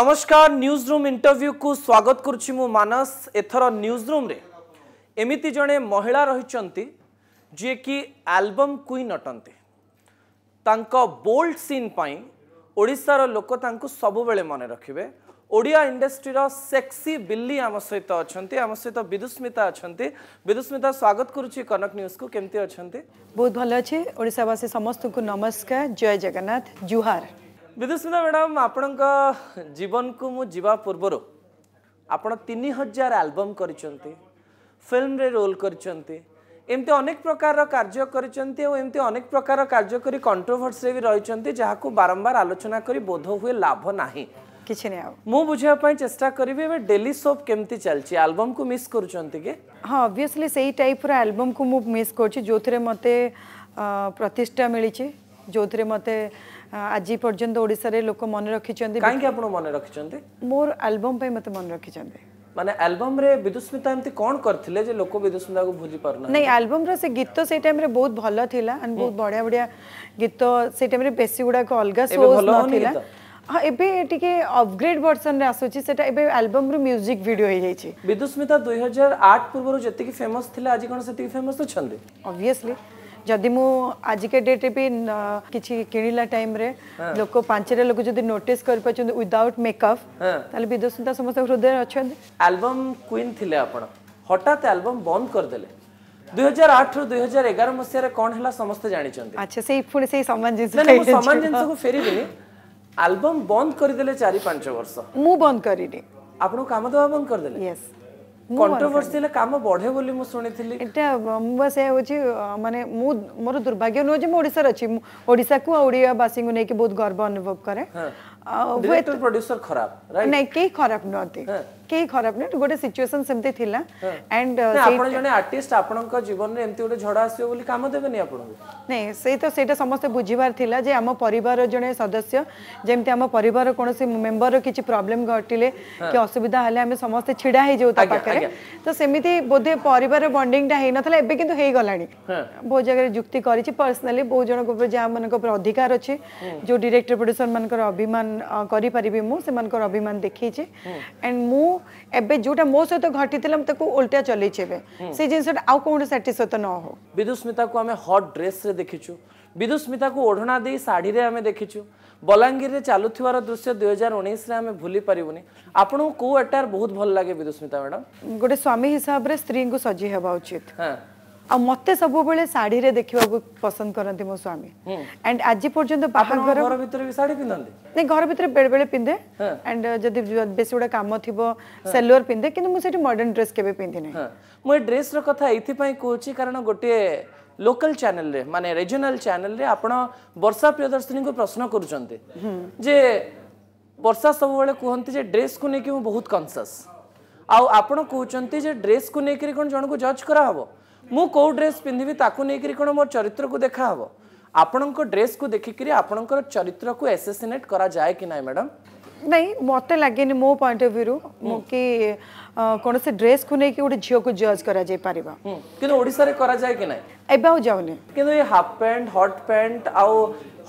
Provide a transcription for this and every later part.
নমস্কার news room interview কু স্বাগত করছি মু মানস এথর নিউজ রুম রে এমিতি জনে মহিলা রহিছন্তি যে কি অ্যালবম কুইন অটন্তি তাঙ্ক বোল্ড সিন পাই ওড়িশার লোক তাঙ্কু সবুবেলে মনে রাখিবে ওড়িয়া ইন্ডস্ট্রির সেক্সি বিল্লি আম সহিত অছন্তি আম সহিত বিদুস্মিতা অছন্তি বিদুস্মিতা স্বাগত করুছি কনক নিউজ কু কেমতি অছন্তি বহুত ভালো আছে ওড়িশাবাসী সমস্তকু নমস্কার জয় জগন্নাথ জুহার ବିଦୁସ୍ମିତା ମ୍ୟାଡ଼ାମ୍ ଆପଣଙ୍କ ଜୀବନକୁ ମୁଁ ଯିବା ପୂର୍ବରୁ ଆପଣ ତିନି ହଜାର ଆଲବମ୍ କରିଛନ୍ତି ଫିଲ୍ମରେ ରୋଲ୍ କରିଛନ୍ତି ଏମିତି ଅନେକ ପ୍ରକାରର କାର୍ଯ୍ୟ କରିଛନ୍ତି ଆଉ ଏମିତି ଅନେକ ପ୍ରକାର କାର୍ଯ୍ୟ କରି କଣ୍ଟ୍ରୋଭର୍ସିରେ ବି ରହିଛନ୍ତି ଯାହାକୁ ବାରମ୍ବାର ଆଲୋଚନା କରି ବୋଧ ହୁଏ ଲାଭ ନାହିଁ କିଛି ନାହିଁ ଆଉ ମୁଁ ବୁଝିବା ପାଇଁ ଚେଷ୍ଟା କରିବି ଏବେ ଡେଲି ସୋପ୍ କେମିତି ଚାଲିଛି ଆଲବମ୍କୁ ମିସ୍ କରୁଛନ୍ତି କି ହଁ ଅବଭିୟସ୍ଲି ସେଇ ଟାଇପ୍ର ଆଲବମ୍କୁ ମୁଁ ମିସ୍ କରୁଛି ଯେଉଁଥିରେ ମୋତେ ପ୍ରତିଷ୍ଠା ମିଳିଛି ଯେଉଁଥିରେ ମୋତେ আজ পর্যন্ত ওড়িশার লোক মনে রাখিছন্তি কাইকি আপন মনে রাখিছন্তি মোর অ্যালবম পাই মতে মনে রাখিছন্তি মানে অ্যালবম রে বিদুস্মিতা এমতি কোন করথিলে যে লোক বিদুস্মিতা কো ভুলি পারনা নাই অ্যালবম র সে গীত সেই টাইম রে বহুত ভালো থিলা আন বহুত বড়িয়া বড়িয়া গীত সেই টাইম রে বেশি গুড়া কো অলগা সোস নথিলা ହଁ ଏବେ ଟିକେ ଅପଗ୍ରେଡ୍ ଭର୍ସନରେ ଆସୁଛି ସେଟା ଏବେ ଆଲବମ୍ର ମ୍ୟୁଜିକ୍ ଭିଡ଼ିଓ ହେଇଯାଇଛି ବିଦୁସ୍ମିତା ଦୁଇ ହଜାର ଆଠ ପୂର୍ବରୁ ଯେତିକି ଫେମସ୍ ଥିଲା ଆଜି କ'ଣ ସେତିକି ଫେମସ୍ ଅଛନ୍ତି ଅବଭିୟସ୍ଲି ଯଦି ମୁଁ ଆଜିକା ଡେଟ୍ରେ ବି କିଛି କିଣିଲା ଟାଇମ୍ରେ ଲୋକ ପାଞ୍ଚଟା ଲୋକ ଯଦି ନୋଟିସ୍ କରିପାରୁଛନ୍ତି ୱିଦାଉଟ୍ ମେକଅପ୍ ତାହେଲେ ବିଦୁସ୍ମିତା ସମସ୍ତ ହୃଦୟରେ ଅଛନ୍ତି ଆଲବମ୍ କ୍ୱିନ୍ ଥିଲେ ଆପଣ ହଠାତ୍ ଆଲବମ୍ ବନ୍ଦ କରିଦେଲେ ଦୁଇହଜାର ଆଠରୁ ଦୁଇହଜାର ଏଗାର ମସିହାରେ କ'ଣ ହେଲା ସମସ୍ତେ ଜାଣିଛନ୍ତି ଆଚ୍ଛା ସେଇ ପୁଣି ସେଇ ସମାନ ଜିନିଷ ସମାନ ଜିନିଷକୁ ଫେରିବିନି ଆଲବମ୍ ବନ୍ଦ କରିଦେଲେ ଚାରି ପାଞ୍ଚ ବର୍ଷ ମୁଁ ବନ୍ଦ କରିନି ଆପଣଙ୍କୁ କାମ ଦେବା ବନ୍ଦ କରିଦେଲେ ୟେସ୍ କଣ୍ଟ୍ରୋଭର୍ସିଆଲ କାମ ବଢେ ବୋଲି ମୁଁ ଶୁଣିଥିଲି ଏଟା ମୁଁ ସେୟା ହେଉଛି ମାନେ ମୁଁ ମୋର ଦୁର୍ଭାଗ୍ୟ ନୁହଁ ଯେ ମୁଁ ଓଡ଼ିଶାରେ ଅଛି ମୁଁ ଓଡ଼ିଶାକୁ ଆଉ ଓଡ଼ିଆବାସୀଙ୍କୁ ନେଇକି ବହୁତ ଗର୍ବ ଅନୁଭବ କରେ ହୁଏତ ପ୍ରଡ୍ୟୁସର ଖରାପ ନାଇଁ କେହି ଖରାପ ନୁହନ୍ତି କେହି ଖରାପ ନୁହେଁ ଗୋଟେ ସିଚୁଏସନ୍ ସେମିତି ଥିଲା ଆଣ୍ଡ ଆପଣ ଜଣେ ଆର୍ଟିଷ୍ଟ ଆପଣଙ୍କ ଜୀବନରେ ଏମିତି ଗୋଟେ ଝଡ଼ ଆସିବ ବୋଲି କାମ ଦେବେନି ଆପଣଙ୍କୁ ନାଇଁ ସେଇ ତ ସେଇଟା ସମସ୍ତେ ବୁଝିବାର ଥିଲା ଯେ ଆମ ପରିବାର ଜଣେ ସଦସ୍ୟ ଯେମିତି ଆମ ପରିବାର କୌଣସି ମେମ୍ବରର କିଛି ପ୍ରୋବ୍ଲେମ୍ ଘଟିଲେ କି ଅସୁବିଧା ହେଲେ ଆମେ ସମସ୍ତେ ଛିଡ଼ା ହେଇଯାଉ ତା ପାଖରେ ତ ସେମିତି ବୋଧେ ପରିବାର ବଣ୍ଡିଂଟା ହେଇନଥିଲା ଏବେ କିନ୍ତୁ ହେଇଗଲାଣି ବହୁତ ଜାଗାରେ ଯୁକ୍ତି କରିଛି ପର୍ସନାଲି ବହୁତ ଜଣଙ୍କ ଉପରେ ଯାହାମାନଙ୍କ ଉପରେ ଅଧିକାର ଅଛି ଯେଉଁ ଡିରେକ୍ଟର ପ୍ରଡ୍ୟୁସର ମାନଙ୍କର ଅଭିମାନ କରିପାରିବି ମୁଁ ସେମାନଙ୍କର ଅଭିମାନ ଦେଖେଇଛି ଆଣ୍ଡ ମୁଁ मो सहित घटी उल्टा चलते जिनुस्मिता को देखीचु विदुस्मिता को ओढ़ा दे शाढ़ी में देखीचु बलांगीर चलु थार दृश्य दुई हजार उन्नीस भूली पार्बुन आपण को बहुत भल लगे विदुस्मिता हम्म। मैडम गोटे स्वामी हिसाब से स्त्री को सजी हवा उचित हाँ ଆଉ ମତେ ସବୁବେଳେ ଶାଢୀରେ ଦେଖିବାକୁ ପସନ୍ଦ କରନ୍ତି ମୋ ସ୍ୱାମୀ ଆଣ୍ଡ ଆଜି ପର୍ଯ୍ୟନ୍ତ ବାପାଙ୍କର ଘର ଭିତରେ ବି ଶାଢୀ ପିନ୍ଧନ୍ତି ନାଇଁ ଘର ଭିତରେ ବେଳେ ବେଳେ ପିନ୍ଧେ ଆଣ୍ଡ ଯଦି ବେଶୀ ଗୋଟେ କାମ ଥିବ ସେଲୁଅର ପିନ୍ଧେ କିନ୍ତୁ ମୁଁ ସେଠି ମଡର୍ଣ୍ଣ ଡ୍ରେସ୍ କେବେ ପିନ୍ଧିନି ମୁଁ ଏ ଡ୍ରେସ୍ର କଥା ଏଇଥିପାଇଁ କହୁଛି କାରଣ ଗୋଟିଏ ଲୋକାଲ ଚ୍ୟାନେଲରେ ମାନେ ରିଜନାଲ ଚ୍ୟାନେଲରେ ଆପଣ ବର୍ଷା ପ୍ରିୟଦର୍ଶିନୀଙ୍କୁ ପ୍ରଶ୍ନ କରୁଛନ୍ତି ଯେ ବର୍ଷା ସବୁବେଳେ କୁହନ୍ତି ଯେ ଡ୍ରେସ୍କୁ ନେଇକି ମୁଁ ବହୁତ କନସିୟସ୍ ଆଉ ଆପଣ କହୁଛନ୍ତି ଯେ ଡ୍ରେସ୍କୁ ନେଇକରି କ'ଣ ଜଣକୁ ଜଜ୍ କରାହେବ ମୁଁ କେଉଁ ଡ୍ରେସ୍ ପିନ୍ଧିବି ତାକୁ ନେଇକରି କ'ଣ ମୋ ଚରିତ୍ରକୁ ଦେଖା ହେବ ଆପଣଙ୍କ ଡ୍ରେସ୍କୁ ଦେଖିକିରି ଆପଣଙ୍କର ଚରିତ୍ରକୁ ଏସେସିନେଟ୍ କରାଯାଏ କି ନାହିଁ ମ୍ୟାଡ଼ାମ୍ ନାଇଁ ମୋତେ ଲାଗେନି ମୋ ପଏଣ୍ଟ ଅଫ୍ ଭ୍ୟୁରୁ ମୁଁ କି କୌଣସି ଡ୍ରେସ୍କୁ ନେଇକି ଗୋଟେ ଝିଅକୁ ଜଜ୍ କରାଯାଇପାରିବ କିନ୍ତୁ ଓଡ଼ିଶାରେ କରାଯାଏ କି ନାହିଁ ଏବେ ଆଉ ଯାଉନି କିନ୍ତୁ ଏ ହାଫ୍ ପ୍ୟାଣ୍ଟ ହଟ୍ ପ୍ୟାଣ୍ଟ ଆଉ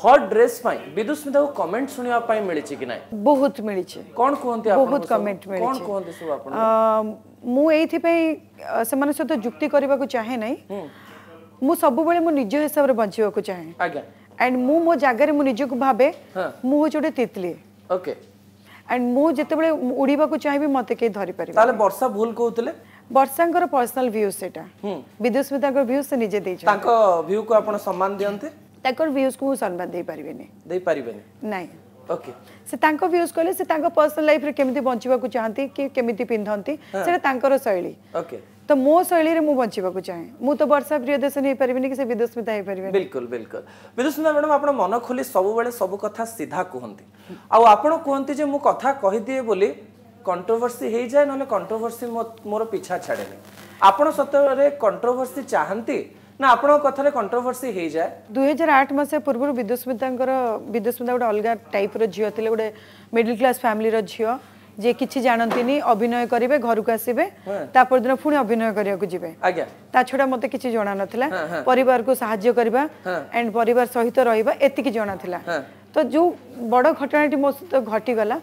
ହଟ୍ ଡ୍ରେସ୍ ପାଇଁ ବିଦୁସ୍ମିତାକୁ କମେଣ୍ଟ ଶୁଣିବା ପାଇଁ ମିଳିଛି କି ନାହିଁ ବହୁତ ମିଳିଛି କ'ଣ କୁହନ୍ତି ବହୁତ କମେଣ୍ଟ ମିଳିଛି କୁହନ୍ତି ସବୁ ଆପଣ ମୁଁ ଏଇଥିପାଇଁ ସେମାନଙ୍କ ସହିତ ଯୁକ୍ତି କରିବାକୁ ଚାହେଁ ନାହିଁ ମୁଁ ସବୁବେଳେ ମୋ ନିଜ ହିସାବରେ ବଞ୍ଚିବାକୁ ଚାହେଁ ଆଜ୍ଞା ଆଣ୍ଡ ମୁଁ ମୋ ଜାଗାରେ ମୁଁ ନିଜକୁ ଭାବେ ମୁଁ ହେଉଛି ଗୋଟେ ତିତଲି ଓକେ ଆଣ୍ଡ ମୁଁ ଯେତେବେଳେ ଉଡ଼ିବାକୁ ଚାହିଁବି ମୋତେ କେହି ଧରିପାରିବେ ତାହେଲେ ବର୍ଷା ଭୁଲ କହୁଥିଲେ ବର୍ଷାଙ୍କର ପର୍ସନାଲ ଭ୍ୟୁ ସେଟା ବିଦ୍ୟୁସ୍ମିତାଙ୍କ ଭ୍ୟୁ ସେ ନିଜେ ଦେଇଛନ୍ତି ତାଙ୍କ ଭ୍ୟୁକୁ ଆପଣ ସମ୍ମାନ ଦିଅନ୍ତି ତାଙ୍କର ଭ୍ୟୁଜ୍କୁ ମୁଁ ସମ୍ମାନ ଦେଇପାରିବିନି ଦେଇପାରିବେନି ନାଇଁ ଓକେ ସେ ତାଙ୍କ ଭ୍ୟୁଜ୍ କହିଲେ ସେ ତାଙ୍କ ପର୍ସନାଲ ଲାଇଫରେ କେମିତି ବଞ୍ଚିବାକୁ ଚାହାନ୍ତି କି କେମିତି ପିନ୍ଧନ୍ତି ସେଟା ତାଙ୍କର ଶୈଳୀ ଓକେ तो मो शैली में बचाक चाहे मुझे वर्षा प्रियदर्शन हो पारे कि विदुस्मिता हो पारे बिल्कुल बिल्कुल विदुस्मिता मैडम आप मन खोली सब सब कथा सीधा कहते आपड़ कहते मुझ कथा कहीदिए बोली कंट्रोवर्सी हो जाए ना कंट्रोवर्सी मोर पीछा छाड़े ଆପଣ ସତରେ କଣ୍ଟ୍ରୋଭର୍ସି ଚାହାନ୍ତି ନା ଆପଣଙ୍କ କଥାରେ କଣ୍ଟ୍ରୋଭର୍ସି ହେଇଯାଏ ଦୁଇ ହଜାର ଆଠ ମସିହା ପୂର୍ବରୁ ବିଦୁସ୍ମିତାଙ୍କର ବିଦୁସ୍ମିତା ଗୋଟେ ଅଲଗା ଟାଇପ୍ର ଝିଅ ଥିଲେ ଗୋଟେ ମିଡିଲ୍ କ୍ଲାସ୍ ଫ୍ୟାମିଲିର ଝିଅ যে কিছু জানতিনি অভিনয় করিবে ঘরকু আসিবে হ্যাঁ। তারপর দিন পুনি অভিনয় করিবাকু যাবে আজ্ঞা তা ছড়া মতে কিছু জানা নথিলা পরিবার কু সাহায্য করিবা এন্ড পরিবার সহিত রহিবা এতিকি জানা থিলা তো যে বড় ঘটনাটি মো সহ ঘটিগলা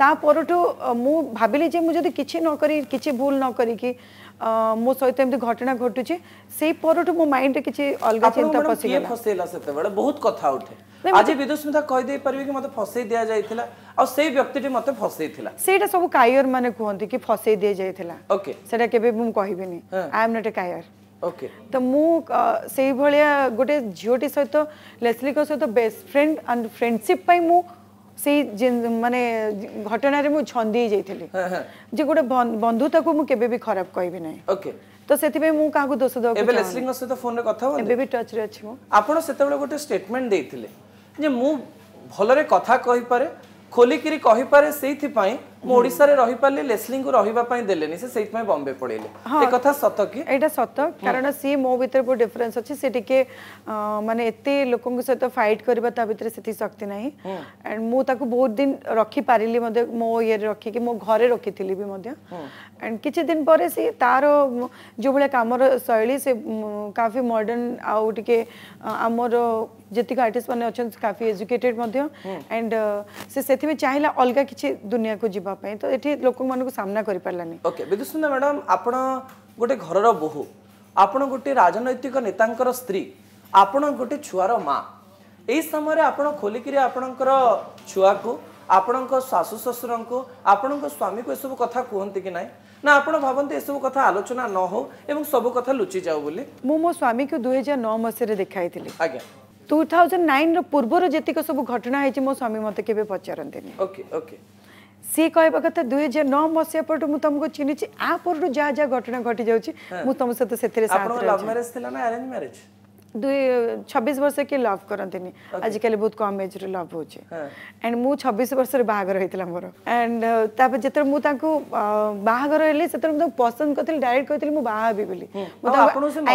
তা পরঠু মু ভাবিলি যে মু যদি কিছু নকরি কিছু ভুল নকরিকি ମୋ ସହିତ ଏମିତି ଘଟଣା ଘଟୁଛି ସେଇ ପରଠୁ ମୋ ମାଇଣ୍ଡରେ କିଛି ଅଲଗା ଚିନ୍ତା ପଶିଗଲା ଫସେଇଲା ସେତେବେଳେ ବହୁତ କଥା ଉଠେ ଆଜି ବିଦୁସ୍ମିତା କହିଦେଇ ପାରିବେ କି ମୋତେ ଫସେଇ ଦିଆଯାଇଥିଲା ଆଉ ସେଇ ବ୍ୟକ୍ତିଟି ମୋତେ ଫସେଇଥିଲା ସେଇଟା ସବୁ କାୟର ମାନେ କୁହନ୍ତି କି ଫସେଇ ଦିଆଯାଇଥିଲା ଓକେ ସେଟା କେବେ ମୁଁ କହିବିନି ଆଇ ଆମ୍ ନଟ୍ ଏ କାୟର ଓକେ ତ ମୁଁ ସେଇଭଳିଆ ଗୋଟେ ଝିଅଟି ସହିତ ଲେସ୍ଲିଙ୍କ ସହିତ ବେଷ୍ଟ ଫ୍ରେଣ୍ଡ ଆଣ୍ଡ ଫ୍ରେଣ୍ଡସିପ୍ ପାଇଁ ମୁଁ সেই মানে ঘটনার মু ছন্দি যাইଥିଲି যে গোটে বন্ধু তাকু মু কেবে বি খারাপ কইবি নাই ওকে তো সেতিপাই মু কাহাকু দোষ দেব এবে লেসলিং সহিত ফোন রে কথা এবে বি টচ রে আছি মু আপন সেতবেলে গোটে স্টেটমেন্ট দেইଥିଲେ যে মু ভলরে কথা কই পারে খোলিকিরি কহি পারে সেইথি পাই ମୁଁ ଓଡ଼ିଶାରେ ରହିପାରିଲି ଲେସ୍ଲିଙ୍କୁ ରହିବା ପାଇଁ ଦେଲେନି ସେ ସେଇଥିପାଇଁ ବମ୍ବେ ପଳେଇଲେ ଏ କଥା ସତ କି ଏଇଟା ସତ କାରଣ ସିଏ ମୋ ଭିତରେ ବହୁତ ଡିଫରେନ୍ସ ଅଛି ସେ ଟିକେ ମାନେ ଏତେ ଲୋକଙ୍କ ସହିତ ଫାଇଟ୍ କରିବା ତା ଭିତରେ ସେତିକି ଶକ୍ତି ନାହିଁ ଆଣ୍ଡ ମୁଁ ତାକୁ ବହୁତ ଦିନ ରଖିପାରିଲି ମଧ୍ୟ ମୋ ଇଏରେ ରଖିକି ମୋ ଘରେ ରଖିଥିଲି ବି ମଧ୍ୟ ଆଣ୍ଡ କିଛି ଦିନ ପରେ ସିଏ ତାର ଯେଉଁଭଳିଆ କାମର ଶୈଳୀ ସେ କାଫି ମଡର୍ଣ୍ଣ ଆଉ ଟିକେ ଆମର ଯେତିକି ଆର୍ଟିଷ୍ଟ ମାନେ ଅଛନ୍ତି କାଫି ଏଜୁକେଟେଡ୍ ମଧ୍ୟ ଆଣ୍ଡ ସେ ସେଥିପାଇଁ ଚାହିଁଲା ଅଲଗା କିଛି ଦୁନିଆକୁ ଯିବା ପାଇଁ ତ ଏଠି ଲୋକମାନଙ୍କୁ ସାମ୍ନା କରିପାରିଲାନି ଓକେ ବିଦୁସୁନ୍ଦା ମ୍ୟାଡ଼ାମ୍ ଆପଣ ଗୋଟେ ଘରର ବୋହୂ ଆପଣ ଗୋଟେ ରାଜନୈତିକ ନେତାଙ୍କର ସ୍ତ୍ରୀ ଆପଣ ଗୋଟେ ଛୁଆର ମା ଏହି ସମୟରେ ଆପଣ ଖୋଲିକିରି ଆପଣଙ୍କର ଛୁଆକୁ ଆପଣଙ୍କ ଶାଶୁ ଶ୍ୱଶୁରଙ୍କୁ ଆପଣଙ୍କ ସ୍ୱାମୀକୁ ଏସବୁ କଥା କୁହନ୍ତି କି ନାହିଁ ନା ଆପଣ ଭାବନ୍ତି ଏସବୁ କଥା ଆଲୋଚନା ନ ହଉ ଏବଂ ସବୁ କଥା ଲୁଚି ଯାଉ ବୋଲି ମୁଁ ମୋ ସ୍ୱାମୀକୁ ଦୁଇ ହଜାର ନଅ ମସିହାରେ ଦେଖାଇଥିଲି ଆଜ୍ଞା ଟୁ ଥାଉଜେଣ୍ଡ ନାଇନର ପୂର୍ବରୁ ଯେତିକ ସବୁ ଘଟଣା ହେଇଛି ମୋ ସ୍ୱାମୀ ମୋତେ କେବେ ପଚାରନ୍ତିନି ଓକେ ଓକେ ସିଏ କହିବା କଥା ଦୁଇ ହଜାର ନଅ ମସିହା ପରଠୁ ମୁଁ ତମକୁ ଚିହ୍ନିଛି ଆ ପରଠୁ ଯାହା ଯାହା ଘଟଣା ଘଟି ଯାଉଛି ମୁଁ ତମ ସହିତ ସେଥିରେ ଆପଣଙ୍କ ଲଭ୍ ମ୍ୟାରେଜ ଥିଲା ନା ଆରେଞ୍ଜ ମ୍ୟାରେଜ ଦୁଇ ଛବିଶ ବର୍ଷ କିଏ ଲଭ୍ କରନ୍ତିନି ଆଜିକାଲି ବହୁତ କମ୍ ଏଜ୍ରେ ଲଭ୍ ହେଉଛି ଆଣ୍ଡ ମୁଁ ଛବିଶ ବର୍ଷରେ ବାହାଘର ହେଇଥିଲା ମୋର ଆଣ୍ଡ ତାପରେ ଯେତେବେଳେ ମୁଁ ତାଙ୍କୁ ବାହାଘର ହେଲି ସେତେବେଳେ ମୁଁ ତାଙ୍କୁ ପସନ୍ଦ କରିଥିଲି ଡାଇରେକ୍ଟ କହିଥିଲି ମୁଁ ବାହା ହେବି ବୋଲି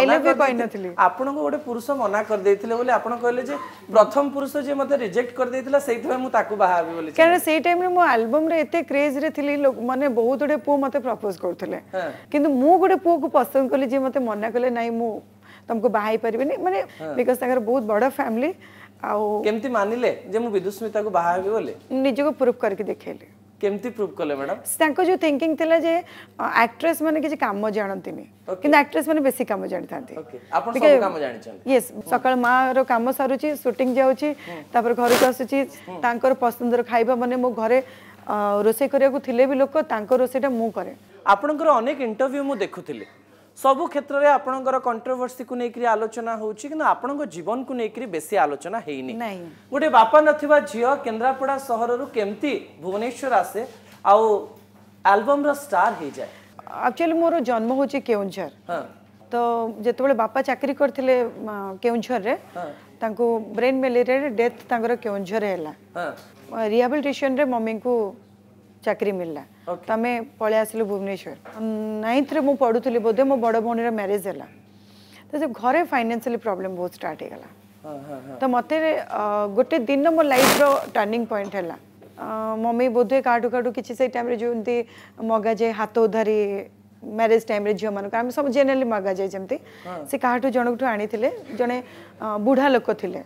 ଆଇ ଲଭ୍ ୟୁ କହିନଥିଲି ଆପଣଙ୍କୁ ଗୋଟେ ପୁରୁଷ ମନା କରିଦେଇଥିଲେ ବୋଲି ଆପଣ କହିଲେ ଯେ ପ୍ରଥମ ପୁରୁଷ ଯିଏ ମୋତେ ରିଜେକ୍ଟ କରିଦେଇଥିଲା ସେଇଥିପାଇଁ ମୁଁ ତାକୁ ବାହା ହେବି ବୋଲି କାରଣ ସେଇ ଟାଇମ୍ରେ ମୋ ଆଲବମ୍ରେ ଏତେ କ୍ରେଜ୍ରେ ଥିଲି ମାନେ ବହୁତ ଗୁଡ଼ିଏ ପୁଅ ମୋତେ ପ୍ରପୋଜ୍ କରୁଥିଲେ କିନ୍ତୁ ମୁଁ ଗୋଟେ ପୁଅକୁ ପସନ୍ଦ କଲି ଯିଏ ମୋତେ ମନା କଲେ ନାଇଁ ମୁଁ তমক বাহাই পৰিবেনি মানে বিকজ তাকার বহুত বড় ফ্যামিলি আৰু কেমতি মানিলে যে ম বিদুষ্মিতাক বাহা হবলৈ নিজক প্ৰুফ কৰি দিখাইল কেমতি প্ৰুফ কৰলে মডাম তাকৰ যো থিংকিং থিলা যে actress মানে কি কাম জানন্তি নে কিন্তু actress মানে বেছি কাম জানি থান্তি ओके আপোন সকলো কাম জানিছন ইয়েস সকাল মাৰ কাম সারুচি শুটিং যাওচি তাৰ পৰা ঘৰটো আছুচি তাংকৰ পছন্দৰ খাইবা মানে ম ঘৰে ৰসে কৰিয়াক থিলেবি লোক তংকৰ ৰসেটা মু কৰে আপোনাকৰ अनेक ইন্টাৰভিউ মই দেখোছিলি সবু ক্ষেত্রে আপনার কন্ট্রোভার্সি কু আলোচনা হচ্ছে কিন্তু আপনার জীবন কু নেই বেশি আলোচনা হয়নি গোটে বাপা নথিবা ঝিও কেন্দ্রাপড়া সহরর কেমতি ভুবনেশ্বর আসে আও আলবমর স্টার হয়ে যায় আকচুয়ালি মোর জন্ম হচ্ছে কেউঝর তো যেতবে বাপা চাকরি করলে কেউঝরের তা ব্রেন ম্যালেরিয়ার ডেথ তাঁর কেউঝরে হল রিহাবিলিটেসন মমিঙ্কু चाकरी मिलला okay. तमे पळे आसिलु भुवनेश्वर नाइंथ रे मु पढुतली बोधे मो बडो भोनी रे मैरिज हला त से घरे फाइनेंशियली प्रॉब्लम बहुत स्टार्ट हे गला त मते गोटे दिन मो लाइफ रो टर्निंग पॉइंट है मम्मी बोधे काटु टाइम रे मगा जाए हाथ उधारी मैरेज टाइम झील मान मानु सब जेनरली मगा जे जेमती से काटु जणकटु आनी थिले जणे लोक थिले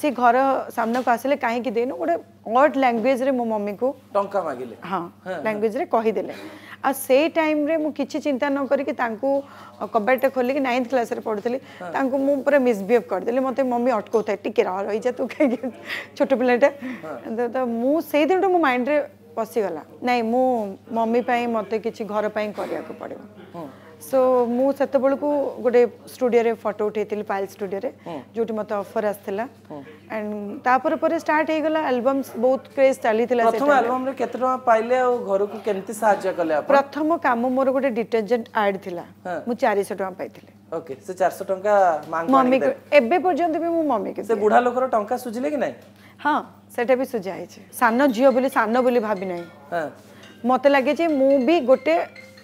से घर सामना को आसे कहीं दे गोटे अर्ड लांगुएज मो मम्मी को टाइम मागिले हाँ लांगुएज हाँ। कहीदे आ से टाइम किसी चिंता न करके कबाड़ टा खोलिक नाइन्थ क्लास पढ़ुँ हाँ। पूरा मिसबिहेव करदे मत मम्मी अटकाउ था टिके रहा रही जा तू कहीं छोट पाटा हाँ। तो मुझद मो माइंड में पशिगला ना मो मम्मी मत कि घरपाई करने को पड़ा हाँ। सो ମୁଁ ସେତେବେଳକୁ ଗୋଟେ ଷ୍ଟୁଡ଼ିଓରେ ଫଟୋ ଉଠାଇଥିଲି ପାଇଲ ଷ୍ଟୁଡ଼ିଓରେ ଯେଉଁଠି ମୋତେ ଅଫର୍ ଆସିଥିଲା ଆଣ୍ଡ ତାପରେ ପରେ ଷ୍ଟାର୍ଟ ହେଇଗଲା ଆଲବମ୍ସ ବହୁତ କ୍ରେଜ୍ ଚାଲିଥିଲା ପ୍ରଥମ ଆଲବମ୍ରେ କେତେ ଟଙ୍କା ପାଇଲେ ଆଉ ଘରକୁ କେମିତି ସାହାଯ୍ୟ କଲେ ପ୍ରଥମ କାମ ମୋର ଗୋଟେ ଡିଟର୍ଜେଣ୍ଟ ଆଡ୍ ଥିଲା ମୁଁ ଚାରିଶହ ଟଙ୍କା ପାଇଥିଲି ଓକେ ସେ ଚାରିଶହ ଟଙ୍କା ମମ୍ମି ଏବେ ପର୍ଯ୍ୟନ୍ତ ବି ମୁଁ ମମ୍ମି ସେ ବୁଢ଼ା ଲୋକର ଟଙ୍କା ସୁଝିଲେ କି ନାହିଁ ହଁ ସେଇଟା ବି ସୁଝା ହେଇଛି ସାନ ଝିଅ ବୋଲି ସାନ ବୋଲି ଭାବି ନାହିଁ ମୋତେ ଲାଗେ ଯେ ମୁଁ ବି ଗୋଟେ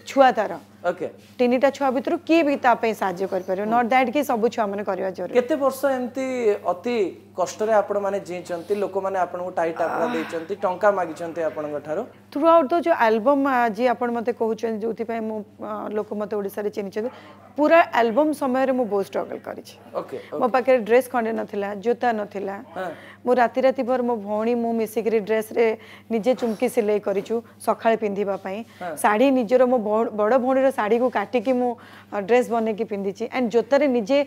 ଛୁଆ ତାର ଓକେ ତିନିଟା ଛୁଆ ଭିତରୁ କିଏ ବି ତା ପାଇଁ ସାହାଯ୍ୟ କରିପାରିବ ନଟ୍ ଦ୍ୟାଟ୍ କି ସବୁ ଛୁଆମାନେ କରିବା ଜରୁରୀ କେତେ ବର୍ଷ ଏମିତି ଅତି কষ্টরে আপনার জিঁচি লোক মানে আপনার টাইট আপনার দিয়েছেন টঙ্কা মাগিছেন আপনার ঠার থ্রু আউট দ যে আলবম আজি আপনার মতো কুচেন যে লোক মতো ওড়শার চিনিছেন পুরা আলবম সময়ের মু বহু স্ট্রগল করেছি মো পাখে ড্রেস খন্ডে নথিলা জুতা নথিলা মু রাতি রাতি ভর মো ভৌণী মু মিশিকি রে নিজে চুমকি সিলাই করিছু সকালে পিঁধিবা পাই শাড়ি নিজের মো বড় ভৌণীর কাটি কি মু ড্রেস বনাইকি পিঁধিছি এন্ড জোতারে নিজে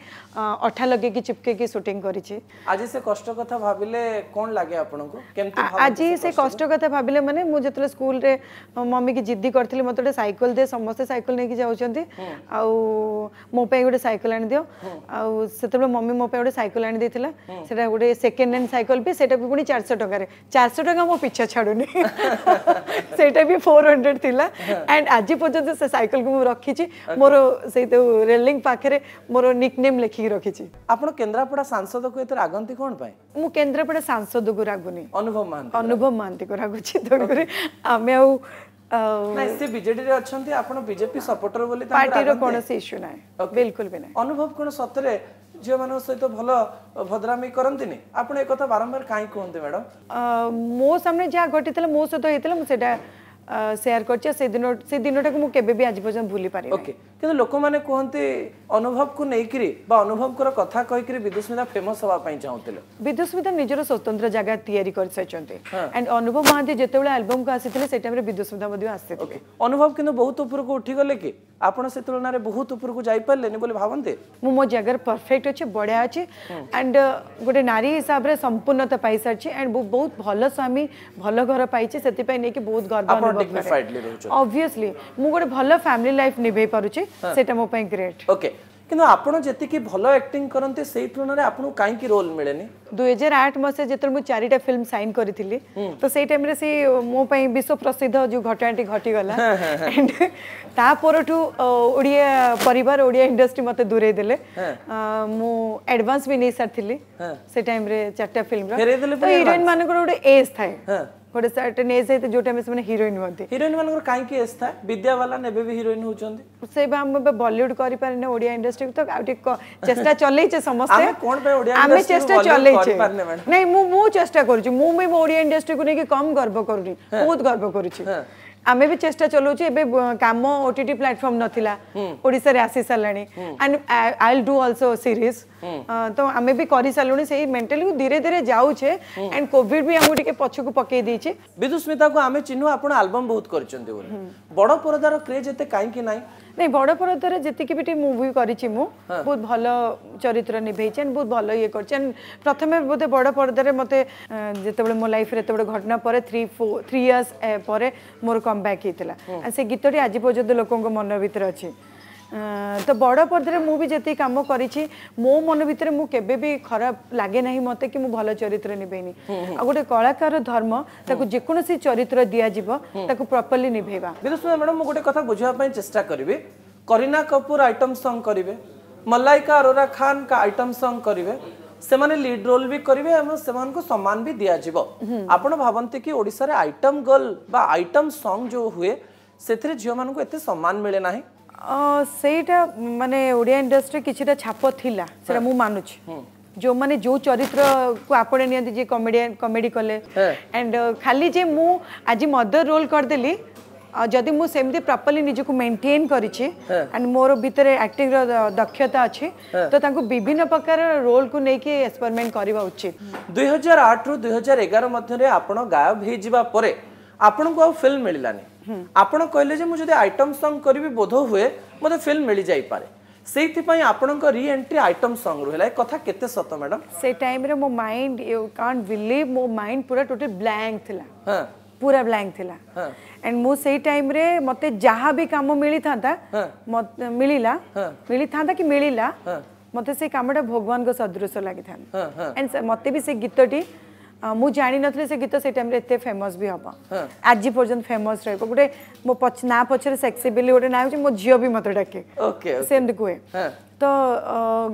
অঠা লগাইকি চিপকাইকি শুটিং করিছি আজি সে কষ্ট কথা ভাবিলে কোন লাগে আপনাকে কেমতি আজি সে কষ্ট কথা ভাবিলে মানে মু যেতলে স্কুল রে মম্মি কি জিদ্দি করতিলি মতে গোটে সাইকেল দে সমস্ত সাইকেল নেকি যাউচন্তি আউ মো পাই গোটে সাইকেল আনি দিও আউ সেতবেলে মম্মি মো পাই গোটে সাইকেল আনি দেইতিলা সেটা গোটে সেকেন্ড হ্যান্ড সাইকেল বি সেটা বি পুনি 400 টাকা রে 400 টাকা মো পিছা ছাড়ুনি সেটা বি 400 থিলা এন্ড আজি পর্যন্ত সে সাইকেল কু মু রাখিছি মোর সেই তো রেলিং পাখরে মোর নিকনেম লেখি রাখিছি আপন কেন্দ্রাপড়া সাংসদ কো এতে আগন্তি কোন কোন পাই মু কেন্দ্রাপড়া সাংসদ কো রাগুনি অনুভব মহান্তি অনুভব মহান্তি কো রাগুছি তেণুকরি আমি আউ ନାଇଁ ସେ ବିଜେଡିରେ ଅଛନ୍ତି ଆପଣ ବିଜେପି ସପୋର୍ଟର ବୋଲି ପାର୍ଟିର କୌଣସି ଇସ୍ୟୁ ନାହିଁ ବିଲକୁଲ ବି ନାହିଁ ଅନୁଭବ କ'ଣ ସତରେ ଝିଅମାନଙ୍କ ସହିତ ଭଲ ଭଦ୍ରାମି କରନ୍ତିନି ଆପଣ ଏ କଥା ବାରମ୍ବାର କାହିଁ କୁହନ୍ତି ମ୍ୟାଡମ୍ ମୋ ସାମ୍ନାରେ ଯାହା ଘଟିଥିଲା ମୋ ସହିତ ହେଇଥିଲା ମୁଁ ସେଇଟା ସେୟାର କରିଛି ସେଦିନ ସେ ଦିନଟାକୁ ମୁଁ କେବେ ବି ଆଜି ପର୍ଯ୍ୟନ୍ତ ଭୁଲି ପାରିବି ଓକେ କିନ୍ତୁ ଲୋକମାନେ କୁହନ୍ତି ଅନୁଭବକୁ ନେଇକିରି ବା ଅନୁଭବଙ୍କର କଥା କହିକିରି ବିଦୁସ୍ମିତା ଫେମସ୍ ହେବା ପାଇଁ ଚାହୁଁଥିଲେ ବିଦୁସ୍ମିତା ନିଜର ସ୍ୱତନ୍ତ୍ର ଜାଗା ତିଆରି କରିସାରିଛନ୍ତି ଆଣ୍ଡ ଅନୁଭବ ମହାନ୍ତି ଯେତେବେଳେ ଆଲବମ୍କୁ ଆସିଥିଲେ ସେଇ ଟାଇମ୍ରେ ବିଦୁସ୍ମିତା ମଧ୍ୟ ଆସିଥିଲେ ଅନୁଭବ କିନ୍ତୁ ବହୁତ ଉପରକୁ ଉଠିଗଲେ କି ଆପଣ ସେ ତୁଳନାରେ ବହୁତ ଉପରକୁ ଯାଇପାରିଲେନି ବୋଲି ଭାବନ୍ତି ମୁଁ ମୋ ଜାଗାରେ ପରଫେକ୍ଟ ଅଛି ବଢ଼ିଆ ଅଛି ଆଣ୍ଡ ଗୋଟେ ନାରୀ ହିସାବରେ ସମ୍ପୂର୍ଣ୍ଣତା ପାଇସାରିଛି ଆଣ୍ଡ ବହୁତ ଭଲ ସ୍ୱାମୀ ଭଲ ଘର ପାଇଛି ସେଥିପାଇଁ ନେଇକି ବହୁତ ଗର୍ବ ଅନୁଭବ ଅବଭିୟସଲି ମୁଁ ଗୋଟେ ଭଲ ଫ୍ୟାମିଲି ଲାଇଫ୍ ନିଭେଇ ପାରୁଛି সেটা মো পাই গ্রেট ওকে কিন্তু আপন যেতিকি ভালো অ্যাক্টিং করতে সেই তুলনায় আপন কাইকি রোল মিলেনি 2008 মাসে যেতল মু চারিটা ফিল্ম সাইন করিছিলি তো সেই টাইম রে সেই মো পাই বিশ্ব প্রসিদ্ধ যে ঘটনাটি ঘটি গলা এন্ড তা পরঠু ওড়িয়া পরিবার ওড়িয়া ইন্ডাস্ট্রি মতে দূরেই দেলে মু অ্যাডভান্স বি নেই সারছিলি সেই টাইম রে চারটা ফিল্ম রে হিরোইন মানকৰ গোটে এজ থাকে ফর এ সার্টেন এজ হইতে যে টাইমে সে হিরোইন হুঁতে হিরোইন মানুষ কাইকি এজ থাকে বিদ্যা বালান এবে বি হিরোইন হুঁছেন সেইবা আমি এবে বলিউড করি পারে না ওড়িয়া ইন্ডাস্ট্রি তো আউ টিক চেষ্টা চলেইছে সমস্ত আমি কোন পে ওড়িয়া আমি চেষ্টা চলেইছে নাই মু মু চেষ্টা করছি মু মে ওড়িয়া ইন্ডাস্ট্রি কো নেকি কম গর্ব করুনি বহুত গর্ব করুছি ଆମେ ବି ଚେଷ୍ଟା ଚଲାଉଛୁ ଏବେ କାମ ଓଟିଟି ପ୍ଲାଟଫର୍ମ ନଥିଲା ଓଡ଼ିଶାରେ ଆସି ସାରିଲାଣି and I do also series ତ ଆମେ ବି କରିସାରିଲୁଣି ସେଇ ମେଣ୍ଟାଲିକୁ ଧୀରେ ଧୀରେ ଯାଉଛେ ଆଣ୍ଡ କୋଭିଡ ବି ଆମକୁ ଟିକେ ପଛକୁ ପକେଇ ଦେଇଛି ବିଦୁସ୍ମିତାକୁ ଆମେ ଚିହ୍ନୁ ଆପଣ ଆଲବମ୍ ବହୁତ କରିଛନ୍ତି ବୋଲି ବଡ଼ ପରଦାର କ୍ରେଜ୍ ଏତେ କାହିଁକି ନାହିଁ ନାଇଁ ବଡ଼ ପରଦାରେ ଯେତିକି ବି ଟିକେ ମୁଭି କରିଛି ମୁଁ ବହୁତ ଭଲ ଚରିତ୍ର ନିଭେଇଛି ଆଣ୍ଡ ବହୁତ ଭଲ ଇଏ କରିଛି ଆଣ୍ଡ ପ୍ରଥମେ ବୋଧେ ବଡ଼ ପରଦାରେ ମୋତେ ଯେତେବେଳେ ମୋ ଲାଇଫ୍ରେ ଏତେବେଳେ ଘଟଣା ପରେ ଥ୍ରୀ ଫୋ ଥ୍ରୀ ଇୟର୍ସ ପରେ ମୋର କମ୍ ବ୍ୟାକ୍ ହେଇଥିଲା ସେ ଗୀତଟି ଆଜି ପର୍ଯ୍ୟନ୍ତ ଲୋକଙ୍କ ମନ ଭିତରେ ଅଛି ତ ବଡ଼ ପର୍ଦ୍ଦାରେ ମୁଁ ବି ଯେତିକି କାମ କରିଛି ମୋ ମନ ଭିତରେ ମୁଁ କେବେ ବି ଖରାପ ଲାଗେ ନାହିଁ ମୋତେ କି ମୁଁ ଭଲ ଚରିତ୍ର ନିଭେଇନି ଆଉ ଗୋଟେ କଳାକାର ଧର୍ମ ତାକୁ ଯେକୌଣସି ଚରିତ୍ର ଦିଆଯିବ ତାକୁ ପ୍ରପର୍ଲି ନିଭେଇବା ବିଦୁସ୍ମିତା ମ୍ୟାଡ଼ାମ୍ ମୁଁ ଗୋଟେ କଥା ବୁଝିବା ପାଇଁ ଚେଷ୍ଟା କରିବି କରୀନା କପୁର ଆଇଟମ୍ ସଙ୍ଗ୍ କରିବେ ମଲ୍ଲାଇକା ଅରୋରା ଖାନ୍ଙ୍କ ଆଇଟମ୍ ସଙ୍ଗ୍ କରିବେ ସେମାନେ ଲିଡ୍ ରୋଲ୍ ବି କରିବେ ଏବଂ ସେମାନଙ୍କୁ ସମ୍ମାନ ବି ଦିଆଯିବ ଆପଣ ଭାବନ୍ତି କି ଓଡ଼ିଶାରେ ଆଇଟମ୍ ଗର୍ଲ ବା ଆଇଟମ୍ ସଙ୍ଗ୍ ଯେଉଁ ହୁଏ ସେଥିରେ ଝିଅମାନଙ୍କୁ ଏତେ ସମ୍ମାନ ମିଳେ ନାହିଁ ସେଇଟା ମାନେ ଓଡ଼ିଆ ଇଣ୍ଡଷ୍ଟ୍ରି କିଛିଟା ଛାପ ଥିଲା ସେଟା ମୁଁ ମାନୁଛି ଯେଉଁମାନେ ଯେଉଁ ଚରିତ୍ରକୁ ଆପଣେଇ ନିଅନ୍ତି ଯିଏ କମେଡ଼ିଆନ୍ କମେଡ଼ି କଲେ ଆଣ୍ଡ ଖାଲି ଯେ ମୁଁ ଆଜି ମଦର ରୋଲ୍ କରିଦେଲି ଯଦି ମୁଁ ସେମିତି ପ୍ରପରଲି ନିଜକୁ ମେଣ୍ଟେନ୍ କରିଛି ଆଣ୍ଡ ମୋର ଭିତରେ ଆକ୍ଟିଂର ଦକ୍ଷତା ଅଛି ତ ତାଙ୍କୁ ବିଭିନ୍ନ ପ୍ରକାର ରୋଲ୍କୁ ନେଇକି ଏକ୍ସପେରିମେଣ୍ଟ କରିବା ଉଚିତ ଦୁଇ ହଜାର ଆଠରୁ ଦୁଇ ହଜାର ଏଗାର ମଧ୍ୟରେ ଆପଣ ଗାୟବ ହେଇଯିବା ପରେ ଆପଣଙ୍କୁ ଆଉ ଫିଲ୍ମ ମିଳିଲାନି ଆପଣ କହିଲେ ଯେ ମୁଁ ଯଦି ଆଇଟମ୍ ସଙ୍ଗ କରିବି ବୋଧ ହୁଏ ମୋତେ ଫିଲ୍ମ ମିଳିଯାଇପାରେ ସେଇଥିପାଇଁ ଆପଣଙ୍କ ରିଏଣ୍ଟ୍ରି ଆଇଟମ୍ ସଙ୍ଗ ରହିଲା ଏ କଥା କେତେ ସତ ମ୍ୟାଡ଼ାମ୍ ସେ ଟାଇମ୍ରେ ମୋ ମାଇଣ୍ଡ ୟୁ କାଣ୍ଟ ବିଲିଭ୍ ମୋ ମାଇଣ୍ଡ ପୁରା ଟୋଟାଲ ବ୍ଲାଙ୍କ ଥିଲା ପୁରା ବ୍ଲାଙ୍କ ଥିଲା ଆଣ୍ଡ ମୁଁ ସେଇ ଟାଇମ୍ରେ ମୋତେ ଯାହା ବି କାମ ମିଳିଥାନ୍ତା ମିଳିଲା ମିଳିଥାନ୍ତା କି ମିଳିଲା ମୋତେ ସେ କାମଟା ଭଗବାନଙ୍କ ସଦୃଶ ଲାଗିଥାନ୍ତା ଆଣ୍ଡ ମୋତେ ବି ସେ ଗୀତଟି ମୁଁ ଜାଣିନଥିଲି ସେ ଗୀତ ସେଇ ଟାଇମ୍ରେ ଏତେ ଫେମସ୍ ବି ହେବ ଆଜି ପର୍ଯ୍ୟନ୍ତ ଫେମସ୍ ରହିବ ଗୋଟେ ମୋ ନାଁ ପଛରେ ସେକ୍ସି ବୋଲି ଗୋଟେ ନାଁ ହେଉଛି ମୋ ଝିଅ ବି ମୋତେ ଡାକେ ସେମିତି କୁହେ ତ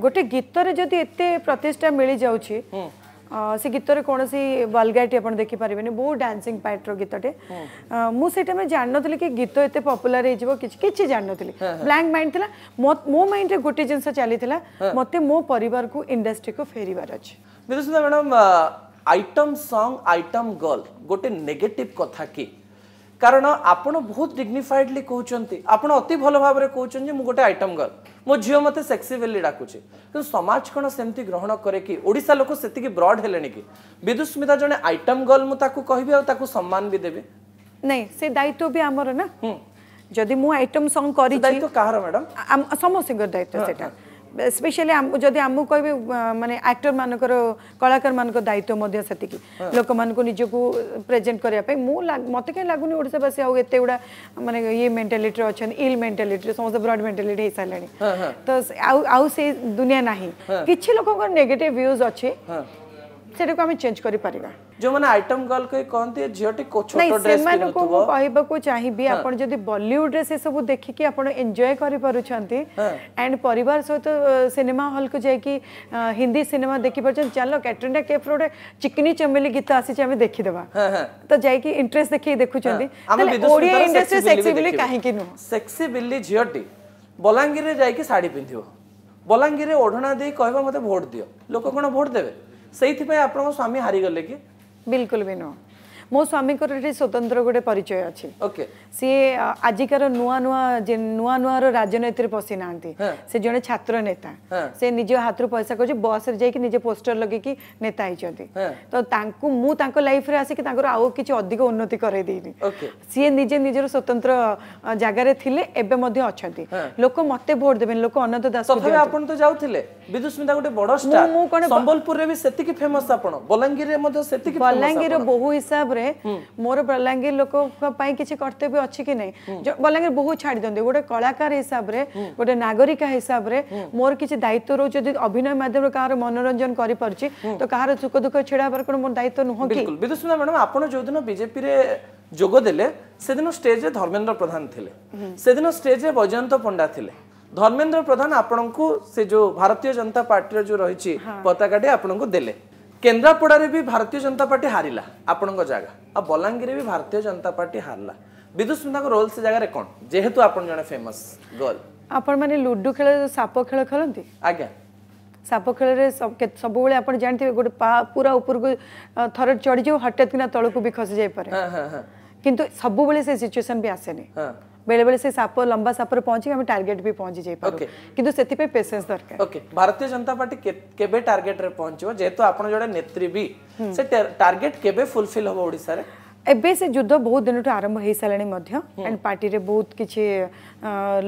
ଗୋଟେ ଗୀତରେ ଯଦି ଏତେ ପ୍ରତିଷ୍ଠା ମିଳିଯାଉଛି ସେ ଗୀତରେ କୌଣସି ବଲଗାଟି ଆପଣ ଦେଖିପାରିବେନି ବହୁତ ଡ୍ୟାନ୍ସିଂ ପାର୍ଟର ଗୀତଟେ ମୁଁ ସେଇଟା ମୁଁ ଜାଣିନଥିଲି କି ଗୀତ ଏତେ ପପୁଲାର ହେଇଯିବ କିଛି କିଛି ଜାଣିନଥିଲି ବ୍ଲାଙ୍କ ମାଇଣ୍ଡ ଥିଲା ମୋ ମାଇଣ୍ଡରେ ଗୋଟେ ଜିନିଷ ଚାଲିଥିଲା ମୋତେ ମୋ ପରିବାରକୁ ଇଣ୍ଡଷ୍ଟ୍ରିକୁ ଫେରିବାର ଅଛି madam item song item girl ଗୋଟେ ନେଗେଟିଭ୍ କଥା କି କାରଣ ଆପଣ ବହୁତ ଡିଗ୍ନିଫାଏଡ଼ଲି କହୁଛନ୍ତି ଆପଣ ଅତି ଭଲ ଭାବରେ କହୁଛନ୍ତି ଯେ ମୁଁ ଗୋଟେ ଆଇଟମ୍ ଗର୍ଲ ମୋ ଝିଅ ମୋତେ ସେକ୍ସି ବୋଲି ଡାକୁଛି କିନ୍ତୁ ସମାଜ କ'ଣ ସେମିତି ଗ୍ରହଣ କରେ କି ଓଡ଼ିଶା ଲୋକ ସେତିକି ବ୍ରଡ୍ ହେଲେଣି କି ବିଦୁସ୍ମିତା ଜଣେ ଆଇଟମ୍ ଗର୍ଲ ମୁଁ ତାକୁ କହିବି ଆଉ ତାକୁ ସମ୍ମାନ ବି ଦେବି ନାଇଁ ସେ ଦାୟିତ୍ୱ ବି ଆମର ନା ଯଦି ମୁଁ ଆଇଟମ୍ ସଙ୍ଗ୍ କରିଛି ଦାୟିତ୍ୱ କାହାର ମ୍ୟାଡ଼ାମ୍ ସମସ୍ତଙ୍କର ଦାୟିତ୍ୱ ସେଟା स्पेशली जदि आम कह मानने आक्टर मानक कलाकार मान दायित्व से लोक मूँ निजक प्रेजेन्ट करने मत कहीं लगुन ओडावासी आउ एत गुड़ा मानने ये मेन्टालीटी अच्छा इल मेन्टालीटी समस्त ब्रड मेन्टालीटी सारे तो आउ से दुनिया ना कि लोक नेगेटिव व्यूज अच्छे ସେଟାକୁ ଆମେ ଚେଞ୍ଜ କରିପାରିବା ଯେଉଁମାନେ ଆଇଟମ ଗାର୍ଲ କହି କହନ୍ତି ଝିଅଟି ନାଇଁ ସେମାନଙ୍କୁ ମୁଁ କହିବାକୁ ଚାହିଁବି ଆପଣ ଯଦି ବଲିଉଡରେ ସେ ସବୁ ଦେଖିକି ଆପଣ ଏନ୍ଜୟ କରିପାରୁଛନ୍ତି ଆଣ୍ଡ ପରିବାର ସହିତ ସିନେମା ହଲ୍କୁ ଯାଇକି ହିନ୍ଦୀ ସିନେମା ଦେଖିପାରୁଛନ୍ତି ଚାଲ କ୍ୟାଟ୍ରିନା କେଫ୍ର ଗୋଟେ ଚିକନି ଚମେଲି ଗୀତ ଆସିଛି ଆମେ ଦେଖିଦେବା ତ ଯାଇକି ଇଣ୍ଟରେଷ୍ଟ ଦେଖିକି ଦେଖୁଛନ୍ତି ଓଡ଼ିଆ ଇଣ୍ଡଷ୍ଟ୍ରି ସେକ୍ସିବିଲି କାହିଁକି ନୁହଁ ସେକ୍ସିବିଲି ଝିଅଟି ବଲାଙ୍ଗୀରରେ ଯାଇକି ଶାଢ଼ୀ ପିନ୍ଧିବ ବଲାଙ୍ଗୀରରେ ଓଢ଼ଣା ଦେଇ କହିବ ମୋତେ ଭୋଟ ଦିଅ ଲୋକ କ'ଣ ଭୋଟ ଦେବେ से आप स्वामी हारीगले कि बिलकुल भी नुह ମୋ ସ୍ୱାମୀଙ୍କର ଏଠି ସ୍ୱତନ୍ତ୍ର ଗୋଟେ ପରିଚୟ ଅଛି ସିଏ ଆଜିକାର ନୂଆ ନୂଆ ନୂଆ ନୂଆର ରାଜନୀତିରେ ପଶି ନାହାନ୍ତି ସେ ଜଣେ ଛାତ୍ର ନେତା ସେ ନିଜ ହାତରୁ ପଇସା କରୁଛି ବସ୍ରେ ଯାଇକି ନିଜ ପୋଷ୍ଟର ଲଗେଇକି ନେତା ହେଇଛନ୍ତି ତ ତାଙ୍କୁ ମୁଁ ତାଙ୍କ ଲାଇଫ୍ରେ ଆସିକି ତାଙ୍କର ଆଉ କିଛି ଅଧିକ ଉନ୍ନତି କରେଇ ଦେଇନି ସିଏ ନିଜେ ନିଜର ସ୍ୱତନ୍ତ୍ର ଜାଗାରେ ଥିଲେ ଏବେ ମଧ୍ୟ ଅଛନ୍ତି ଲୋକ ମତେ ଭୋଟ ଦେବେନି ଲୋକ ଅନନ୍ତ ଦାସ ଆପଣ ତ ଯାଉଥିଲେ ବିଦୁସ୍ମିତା ଗୋଟେ ବଡ ମୁଁ କଣ ସମ୍ବଲପୁରରେ ବି ସେତିକି ଫେମସ୍ ଆପଣ ବଲାଙ୍ଗୀରରେ ମଧ୍ୟ ସେତିକି ବଲାଙ୍ଗୀର ବହୁ ହିସାବରେ ରେ ମୋର ବଲାଙ୍ଗୀର ଲୋକଙ୍କ ପାଇଁ କିଛି କର୍ତ୍ତବ୍ୟ ଅଛି କି ନାହିଁ ବଲାଙ୍ଗୀର ବହୁତ ଛାଡି ଦିଅନ୍ତି ଗୋଟେ କଳାକାର ହିସାବରେ ଗୋଟେ ନାଗରିକା ହିସାବରେ ମୋର କିଛି ଦାୟିତ୍ୱ ରହୁଛି ଯଦି ଅଭିନୟ ମାଧ୍ୟମରେ କାହାର ମନୋରଞ୍ଜନ କରିପାରୁଛି ତ କାହାର ସୁଖ ଦୁଃଖ ଛିଡା ହେବାର କ'ଣ ମୋର ଦାୟିତ୍ୱ ନୁହଁ କି ବିଦୁସ୍ମିତା ମ୍ୟାଡ଼ାମ୍ ଆପଣ ଯେଉଁଦିନ ବିଜେପିରେ ଯୋଗ ଦେଲେ ସେଦିନ ଷ୍ଟେଜ୍ରେ ଧର୍ମେନ୍ଦ୍ର ପ୍ରଧାନ ଥିଲେ ସେଦିନ ଷ୍ଟେଜ୍ରେ ବୈଜୟନ୍ତ ପଣ୍ଡା ଥିଲେ ଧର୍ମେନ୍ଦ୍ର ପ୍ରଧାନ ଆପଣଙ୍କୁ ସେ ଯୋଉ ଭାରତୀୟ ଜନତା ପାର୍ଟିର ଯୋଉ ରହିଛି ପତାକାଟି ଆପଣଙ୍କୁ ଦେଲେ କେନ୍ଦ୍ରାପଡ଼ାରେ ବି ଭାରତୀୟ ଜନତା ପାର୍ଟି ହାରିଲା ଆପଣଙ୍କ ଜାଗା ଆଉ ବଲାଙ୍ଗୀରରେ ବି ଭାରତୀୟ ଜନତା ପାର୍ଟି ହାରିଲା ବିଦୁସ୍ମିତାଙ୍କ ରୋଲ୍ ସେ ଜାଗାରେ କ'ଣ ଯେହେତୁ ଆପଣ ଜଣେ ଫେମସ୍ ଗର୍ଲ ଆପଣମାନେ ଲୁଡୁ ଖେଳ ସାପ ଖେଳ ଖେଳନ୍ତି ଆଜ୍ଞା ସାପ ଖେଳରେ ସବୁବେଳେ ଆପଣ ଜାଣିଥିବେ ଗୋଟେ ପୁରା ଉପରକୁ ଥରେ ଚଢ଼ିଯିବ ହଠାତ୍ କିନା ତଳକୁ ବି ଖସି ଯାଇପାରେ କିନ୍ତୁ ସବୁବେଳେ ସେ ସିଚୁଏସନ୍ ବି ଆସେନି बेले से साप लंबा सापर पहुंची आम टार्गेट भी पहुंची जाई पारु किंतु सेति पे पेशेंस दरकार ओके भारतीय जनता पार्टी केबे टार्गेट रे पहुंचो जेहेतु आपण जोडे नेत्री भी से टार्गेट केबे फुलफिल होबो ओडिसा रे ଏବେ ସେ ଯୁଦ୍ଧ ବହୁତ ଦିନଠୁ ଆରମ୍ଭ ହେଇସାରିଲାଣି ମଧ୍ୟ ଆଣ୍ଡ ପାର୍ଟିରେ ବହୁତ କିଛି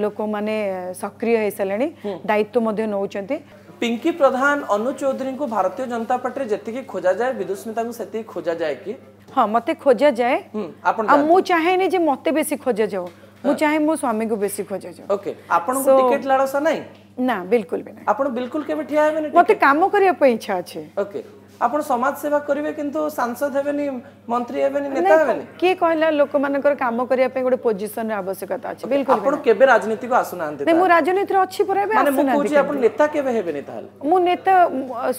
ଲୋକମାନେ ସକ୍ରିୟ ହେଇସାରିଲେଣି ଦାୟିତ୍ୱ ମଧ୍ୟ ନେଉଛନ୍ତି ପିଙ୍କି ପ୍ରଧାନ ଅନୁ ଚୌଧୁରୀଙ୍କୁ ଭାରତୀୟ ଜନତା ପାର୍ଟିରେ ଯେତିକି ଖୋଜାଯାଏ ବିଦୁସ୍ମିତାଙ୍କୁ ସେତିକି ଖୋଜାଯାଏ କି ହଁ ମତେ ଖୋଜାଯାଏ ଆଉ ମୁଁ ଚାହେଁନି ଯେ ମତେ ବେଶୀ ଖୋଜାଯାଉ ମୁଁ ଚାହେଁ ମୋ ସ୍ୱାମୀକୁ ବେଶୀ ଖୋଜାଯାଉ ଓକେ ଆପଣଙ୍କୁ ଟିକେଟ ଲାଳସା ନାହିଁ ନା ବିଲକୁଲ ବି ନାହିଁ ଆପଣ ବିଲକୁଲ କେବେ ଠିଆ ହେବେନି ମୋତେ କାମ କରିବା ପାଇଁ ଇଚ୍ଛା ଅଛି ଓକେ ଆପଣ ସମାଜ ସେବା କରିବେ କିନ୍ତୁ ସାଂସଦ ହେବେନି ମନ୍ତ୍ରୀ ହେବେନି ନେତା ହେବେନି କିଏ କହିଲା ଲୋକମାନଙ୍କର କାମ କରିବା ପାଇଁ ଗୋଟେ ପୋଜିସନର ଆବଶ୍ୟକତା ଅଛି ବିଲକୁଲ ଆପଣ କେବେ ରାଜନୀତିକୁ ଆସୁନାହାନ୍ତି ମୁଁ ରାଜନୀତିରେ ଅଛି ପରା ଏବେ ମାନେ ମୁଁ କହୁଛି ଆପଣ ନେତା କେବେ ହେବେନି ତାହେଲେ ମୁଁ ନେତା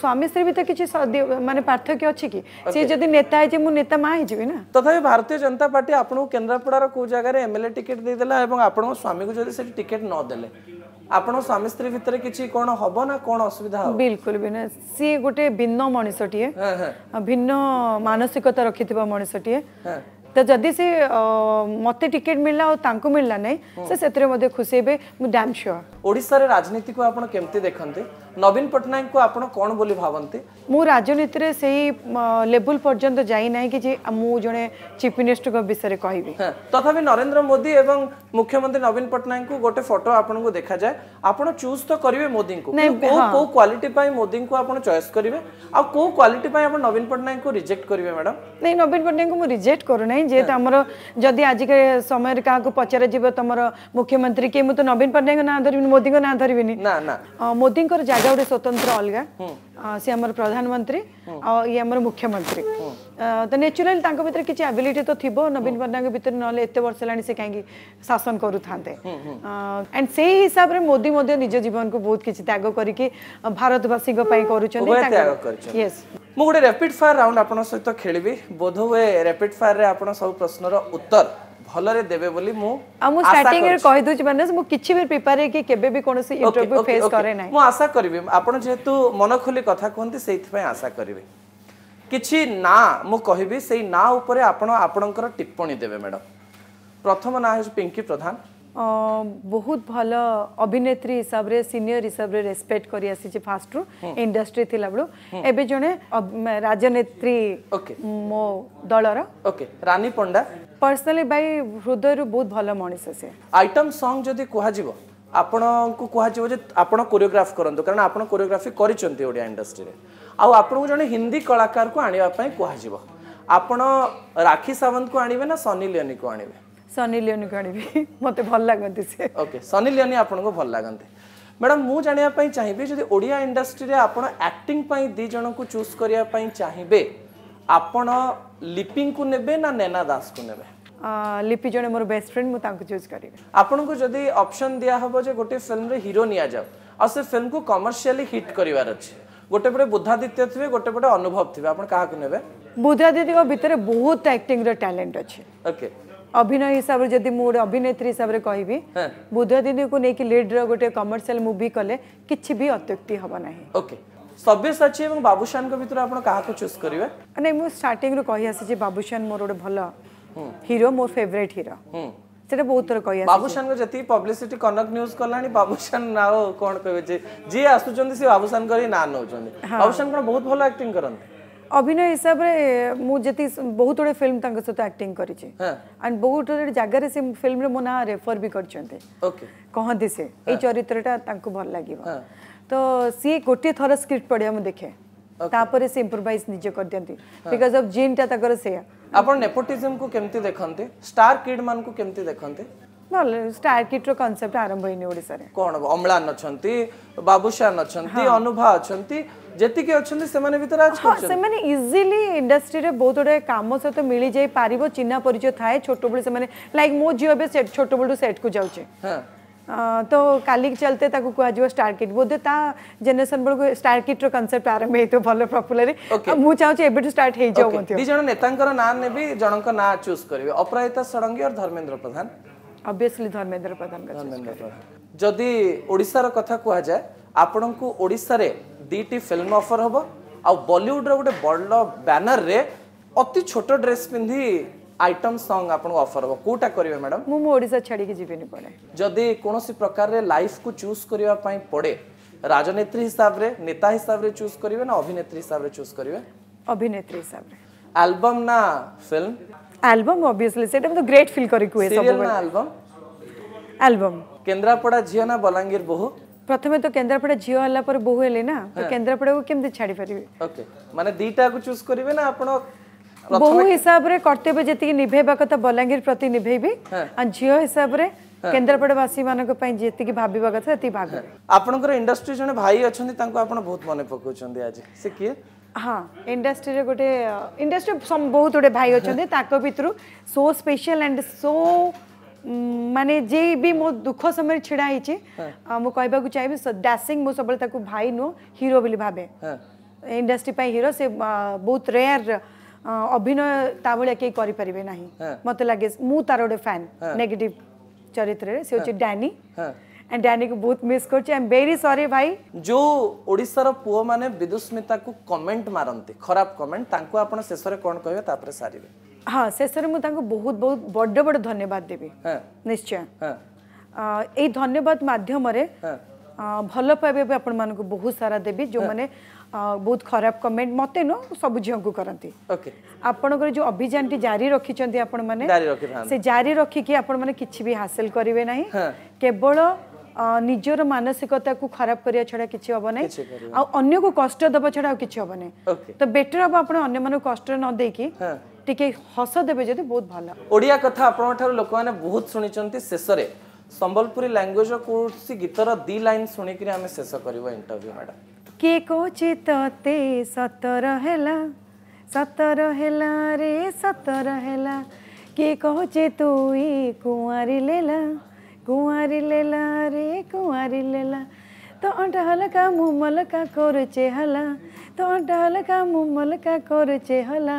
ସ୍ୱାମୀ ସ୍ତ୍ରୀ ଭିତରେ କିଛି ମାନେ ପାର୍ଥକ୍ୟ ଅଛି କି ସେ ଯଦି ନେତା ହେଇଛି ମୁଁ ନେତା ମା ହେଇଯିବି ନା ତଥାପି ଭାରତୀୟ ଜନତା ପାର୍ଟି ଆପଣଙ୍କୁ କେନ୍ଦ୍ରାପଡ଼ାର କୋଉ ଜାଗାରେ ଏମଏଲଏ ଟିକେଟ ଦେଇଦେଲା ଏବଂ ଆପଣଙ୍କ ସ୍ୱାମୀକୁ ଯଦି ସେଠି ଟିକେଟ ନ ଦେଲେ ଆପଣ ସ୍ୱାମୀ ସ୍ତ୍ରୀ ଭିତରେ କିଛି କଣ ହବ ନା କଣ ଅସୁବିଧା ବିଲକୁଲ ବି ନା ସିଏ ଗୋଟେ ଭିନ୍ନ ମଣିଷଟିଏ ଭିନ୍ନ ମାନସିକତା ରଖିଥିବା ମଣିଷଟିଏ तो जदि से मत टिकेट मिलला मिलला नहीं से सेतरे मधे डैम श्योर ओडिसा राजनीति को आपण केमती देखंते नवीन पटनायक को आपण कोन बोली भावंते मु राजनीति रे सही लेवल पर्यंत जाई नहीं कि जे मु जणे चीफ मिनिस्टर को बिषय रे कहिबे तथापि नरेंद्र मोदी एवं मुख्यमंत्री नवीन पटनायक को गोटे फोटो आपण को देखा जाए आपण चूज तो करिवे मोदी को को को क्वालिटी पाई मोदी को आपण चॉइस करिवे आ को क्वालिटी पाई आपण नवीन पटनायक को रिजेक्ट करिवे मैडम नहीं नवीन पटनायक को मु रिजेक्ट करू नै जी आज के समय क्या पचार तुम मुख्यमंत्री किए मुझे नवीन पट्टनायक ना धरवि मोदी ना धरवि मोदी जगह गोटे स्वतंत्र अलग सी आम प्रधानमंत्री ये मुख्यमंत्री तो नेचुराली किसी एबिलिटी तो थी नवीन पट्टनायक ना से कहीं शासन करते एंड से हिसाब से मोदी निज जीवन को बहुत किसी त्याग करी भारतवासी करें ମୁଁ ଗୋଟେ ରାପିଡ୍ ଫାୟାର ରାଉଣ୍ଡ ଆପଣଙ୍କ ସହିତ ଖେଳିବି ବୋଧ ହୁଏ ରାପିଡ୍ ଫାୟାରରେ ଆପଣ ସବୁ ପ୍ରଶ୍ନର ଉତ୍ତର ଭଲରେ ଦେବେ ବୋଲି ମୁଁ ଆଉ ମୁଁ ଷ୍ଟାର୍ଟିଂରେ କହିଦେଉଛି ମାନେ ମୁଁ କିଛି ବି ପ୍ରିପେୟାର ହେଇକି କେବେ ବି କୌଣସି ଇଣ୍ଟରଭ୍ୟୁ ଫେସ୍ କରେ ନାହିଁ ମୁଁ ଆଶା କରିବି ଆପଣ ଯେହେତୁ ମନ ଖୋଲି କଥା କୁହନ୍ତି ସେଇଥିପାଇଁ ଆଶା କରିବି କିଛି ନାଁ ମୁଁ କହିବି ସେଇ ନାଁ ଉପରେ ଆପଣ ଆପଣଙ୍କର ଟିପ୍ପଣୀ ଦେବେ ମ୍ୟାଡ଼ାମ୍ ପ୍ରଥମ ନାଁ ହେଉଛି ପିଙ୍କି ପ୍ରଧାନ ବହୁତ ଭଲ ଅଭିନେତ୍ରୀ ହିସାବରେ ସିନିୟର ହିସାବରେ ରେସ୍ପେକ୍ଟ କରି ଆସିଛି ଫାଷ୍ଟରୁ ଇଣ୍ଡଷ୍ଟ୍ରି ଥିଲାବେଳୁ ଏବେ ଜଣେ ରାଜନେତ୍ରୀ ମୋ ଦଳର ଓକେ ରାନୀ ପଣ୍ଡା ପର୍ସନାଲି ଭାଇ ହୃଦୟରୁ ବହୁତ ଭଲ ମଣିଷ ସେ ଆଇଟମ ସଙ୍ଗ ଯଦି କୁହାଯିବ ଆପଣଙ୍କୁ କୁହାଯିବ ଯେ ଆପଣ କୋରିଓଗ୍ରାଫ କରନ୍ତୁ କାରଣ ଆପଣ କୋରିଓଗ୍ରାଫି କରିଛନ୍ତି ଓଡ଼ିଆ ଇଣ୍ଡଷ୍ଟ୍ରିରେ ଆଉ ଆପଣଙ୍କୁ ଜଣେ ହିନ୍ଦୀ କଳାକାରକୁ ଆଣିବା ପାଇଁ କୁହାଯିବ ଆପଣ ରାକ୍ଷୀ ସାୱନ୍ତଙ୍କୁ ଆଣିବେ ନା ସନି ଲିଓନିକୁ ଆଣିବେ ସନି ଲିଓନିକୁ ଆଣିବି ମୋତେ ଭଲ ଲାଗନ୍ତି ସେ ଓକେ ସନି ଲିଓନି ଆପଣଙ୍କୁ ଭଲ ଲାଗନ୍ତି ମ୍ୟାଡ଼ାମ୍ ମୁଁ ଜାଣିବା ପାଇଁ ଚାହିଁବି ଯଦି ଓଡ଼ିଆ ଇଣ୍ଡଷ୍ଟ୍ରିରେ ଆପଣ ଆକ୍ଟିଂ ପାଇଁ ଦୁଇ ଜଣଙ୍କୁ ଚୁଜ୍ କରିବା ପାଇଁ ଚାହିଁବେ ଆପଣ ଲିପିଙ୍କୁ ନେବେ ନା ନେନା ଦାସଙ୍କୁ ନେବେ লিপি জনে মোর বেস্ট ফ্রেন্ড মু তাঙ্কু চুজ করিবি আপনকু যদি অপশন দিয়া হবো যে গোটে ফিল্ম রে হিরো নিয়া যাও আর সে ফিল্ম কু কমার্শিয়ালি হিট করিবার আছে গোটে পরে বুদ্ধাদিত্য থিবে গোটে পরে অনুভব থিবে আপন কাহাকু নেবে বুদ্ধাদিত্যଙ୍କ ভিতরে বহুত অ্যাক্টিং র ট্যালেন্ট আছে ওকে ଅଭିନୟ ହିସାବରେ ଯଦି ମୁଁ ଗୋଟେ ଅଭିନେତ୍ରୀ ହିସାବରେ କହିବି ବୁଧଦିନକୁ ନେଇକି ଲିଡ୍ର ଗୋଟେ କମର୍ସିଆଲ ମୁଭି କଲେ କିଛି ବି ଅତ୍ୟୁକ୍ତି ହେବ ନାହିଁ ଓକେ ସବ୍ୟସାଚୀ ଏବଂ ବାବୁଶାନଙ୍କ ଭିତରେ ଆପଣ କାହାକୁ ଚୁଜ୍ କରିବେ ନାଇଁ ମୁଁ ଷ୍ଟାର୍ଟିଂରୁ କହି ଆସିଛି ବାବୁଶାନ ମୋର ଗୋଟେ ଭଲ ହିରୋ ମୋ ଫେଭରେଟ୍ ହିରୋ ସେଟା ବହୁତ ଥର କହି ବାବୁସାନଙ୍କ ଯେତିକି ପବ୍ଲିସିଟି କନକ ନ୍ୟୁଜ୍ କଲାଣି ବାବୁସାନ ଆଉ କ'ଣ କହିବେ ଯେ ଯିଏ ଆସୁଛନ୍ତି ସେ ବାବୁସାନଙ୍କର ହିଁ ନାଁ ନେଉଛନ୍ତି ବାବୁସାନ କ'ଣ ବହୁତ ଭଲ ଆକ୍ଟିଂ କରନ୍ତି অভিনয় হিসাবে মু যেতি বহুত গুড়ে ফিল্ম তাঙ্ক সহিত অ্যাক্টিং করিছি এন্ড বহুত গুড়ে জায়গারে সে ফিল্মরে মো না রেফর বি করছন্তি ওকে কহন্তি সে এই চরিত্রটা তাঙ্কু ভাল লাগিব তো সি গোটিয়ে থর স্ক্রিপ্ট পড়িয়া মু দেখে তাপরে সে ইম্প্রোভাইজ নিজে করে দিয়ন্তি বিকজ অফ জিনটা তাকর সেয়া আপন নেপোটিজম কু কেমতি দেখন্তি স্টার কিড মান কু কেমতি দেখন্তি ଭଲ ଷ୍ଟାର କିଟ୍ର କନସେପ୍ଟ ଆରମ୍ଭ ହେଇନି ଓଡ଼ିଶାରେ କ'ଣ ଅମ୍ଳାନ ଅଛନ୍ତି ବାବୁଶାନ ଅଛନ୍ତି ଅନୁଭା ଅଛନ୍ତି जति के अछन से माने भीतर आज हाँ, से माने इजीली इंडस्ट्री रे बहुत बड़े काम से तो मिली जाई पारिबो चिन्हा परिचय थाए छोटो बड़े से माने लाइक मो जियो बे सेट छोटो बड़े सेट को जाउ छे तो कालिक चलते ताको को आजो स्टार किट बोदे ता जनरेशन बड़ को स्टार किट रो कांसेप्ट आरंभ हे तो भले पॉपुलर okay. मु चाहू छे एबिट स्टार्ट हे जाउ मथियो दि जण नेतांकर नाम ने भी जणक ना चूज करबे अपराजिता सडंगी और धर्मेंद्र प्रधान ऑब्वियसली धर्मेंद्र प्रधान का ଆପଣଙ୍କୁ ଓଡ଼ିଶାରେ ଦୁଇଟି ଫିଲ୍ମ ଅଫର୍ ହେବ ଆଉ ବଲିଉଡ଼ର ଗୋଟେ ବଡ଼ ବ୍ୟାନର୍ରେ ଅତି ଛୋଟ ଡ୍ରେସ୍ ପିନ୍ଧି ଆଇଟମ୍ ସଙ୍ଗ୍ ଆପଣଙ୍କୁ ଅଫର୍ ହେବ କେଉଁଟା କରିବେ ମ୍ୟାଡ଼ାମ୍ ମୁଁ ମୁଁ ଓଡ଼ିଶା ଛାଡ଼ିକି ଯିବିନି ପଡ଼େ ଯଦି କୌଣସି ପ୍ରକାରରେ ଲାଇଫ୍କୁ ଚୁଜ୍ କରିବା ପାଇଁ ପଡ଼େ ରାଜନେତ୍ରୀ ହିସାବରେ ନେତା ହିସାବରେ ଚୁଜ୍ କରିବେ ନା ଅଭିନେତ୍ରୀ ହିସାବରେ ଚୁଜ୍ କରିବେ ଅଭିନେତ୍ରୀ ହିସାବରେ ଆଲବମ୍ ନା ଫିଲ୍ମ ଆଲବମ୍ ଅବଭିୟସଲି ସେଇଟା ମୁଁ ଗ୍ରେଟ୍ ଫିଲ୍ କରି କୁହେ ନା ଆଲବମ୍ ଆଲବମ୍ କେନ୍ଦ୍ରାପଡ଼ା ଝିଅ ନା ବଲାଙ୍ଗୀର ବୋହୂ প্রথমে তো কেন্দ্রাপড়া ঝিও হলা পরে বহু হলে না তো কেন্দ্রাপড়াকে কেমতে ছাড়ি পারিবে ওকে মানে দুইটাকে চুজ করিবে না আপন বহু হিসাবরে কর্তব্য যেতিকি নিভেবা কথা বলাঙ্গীর প্রতি নিভেবি আর ঝিও হিসাবরে କେନ୍ଦ୍ରାପଡ଼ାବାସୀ ମାନଙ୍କ ପାଇଁ ଯେତିକି ଭାବିବା କଥା ସେତିକି ଭାବିବେ ଆପଣଙ୍କର ଇଣ୍ଡଷ୍ଟ୍ରି ଜଣେ ଭାଇ ଅଛନ୍ତି ତାଙ୍କୁ ଆପଣ ବହୁତ ମନେ ପକାଉଛନ୍ତି ଆଜି ସେ କିଏ ହଁ ଇଣ୍ଡଷ୍ଟ୍ରିରେ ଗୋଟେ ଇଣ୍ଡଷ୍ଟ୍ରି ବହୁତ ଗୋଟେ ଭାଇ ଅଛନ୍ତି ତାଙ୍କ ଭିତରୁ ସୋ ସ୍ପେଶିଆଲ ଆଣ୍ଡ ସୋ মানে যে ବି ମୋ ଦୁଃଖ ସମୟରେ ଛିଡ଼ା ହେଇଛି ମୁଁ କହିବାକୁ ଚାହିଁବି ଡ୍ୟାସିଂ ମୁଁ ସବୁବେଳେ ତାକୁ ଭାଇ ନୁହଁ ହିରୋ ବୋଲି ଭାବେ ଇଣ୍ଡଷ୍ଟ୍ରି ପାଇଁ ହିରୋ ସେ ବହୁତ ରେୟାର ଅଭିନୟ ତା ଭଳିଆ କେହି କରିପାରିବେ ନାହିଁ ମୋତେ ଲାଗେ ମୁଁ ତାର ଗୋଟେ ଫ୍ୟାନ୍ ନେଗେଟିଭ ଚରିତ୍ରରେ ସେ ହେଉଛି ଡ୍ୟାନି एंड डैनी को बहुत मिस करछी आई एम वेरी सॉरी भाई जो ओडिसा रो पुओ माने विदुस्मिता को कमेंट मारंती खराब कमेंट तांको आपण शेष रे कोन कहबे तापरे सारिबे हाँ शेष में बहुत बहुत बड़ बड़ धन्यवाद देवी हाँ। निश्चय हाँ। ये धन्यवाद मध्यम हाँ। भल पाए भी आप बहुत सारा देवी जो मैंने बहुत खराब कमेंट मत नु सब झील को करती आपणकर जो अभियान टी जारी रखी मैंने से जारी रखिक आपची भी हासिल करेंगे ना केवल निजर मानसिकता को खराब करिया छड़ा किसी हम ना अन्य को कष्ट दबा छड़ा कि हम ना तो बेटर हम आप कष्ट न देखिए টিকে হস দেবে যদি বহুত ভাল ওড়িয়া কথা আপনার ঠার লোক মানে বহুত শুনেছেন শেষে সম্বলপুরী ল্যাঙ্গুয়েজ কোর্সি গীতর দি লাইন শুনিকি আমি শেষ করব ইন্টারভিউ ম্যাডাম কে কোচি তে সতর হেলা সতর হেলা রে সতর হেলা কে কোচি তুই কুঁয়ারি লেলা কুঁয়ারি লেলা রে কুঁয়ারি লেলা तो अटहल का मुमल का कोरचे हला तो अटहल का मुमल का कोरचे हला